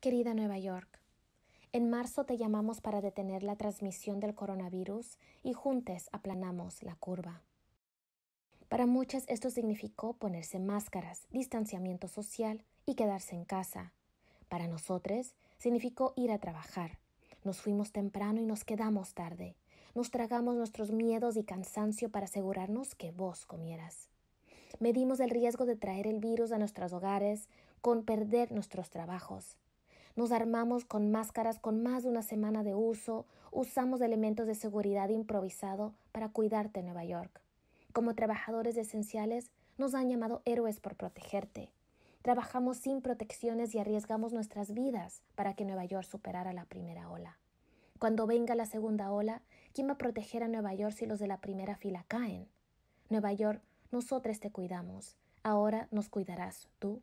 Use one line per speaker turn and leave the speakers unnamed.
Querida Nueva York, en marzo te llamamos para detener la transmisión del coronavirus y juntos aplanamos la curva. Para muchas esto significó ponerse máscaras, distanciamiento social y quedarse en casa. Para nosotros significó ir a trabajar. Nos fuimos temprano y nos quedamos tarde. Nos tragamos nuestros miedos y cansancio para asegurarnos que vos comieras. Medimos el riesgo de traer el virus a nuestros hogares con perder nuestros trabajos nos armamos con máscaras con más de una semana de uso, usamos elementos de seguridad improvisado para cuidarte Nueva York. Como trabajadores esenciales, nos han llamado héroes por protegerte. Trabajamos sin protecciones y arriesgamos nuestras vidas para que Nueva York superara la primera ola. Cuando venga la segunda ola, ¿quién va a proteger a Nueva York si los de la primera fila caen? Nueva York, nosotros te cuidamos. Ahora nos cuidarás tú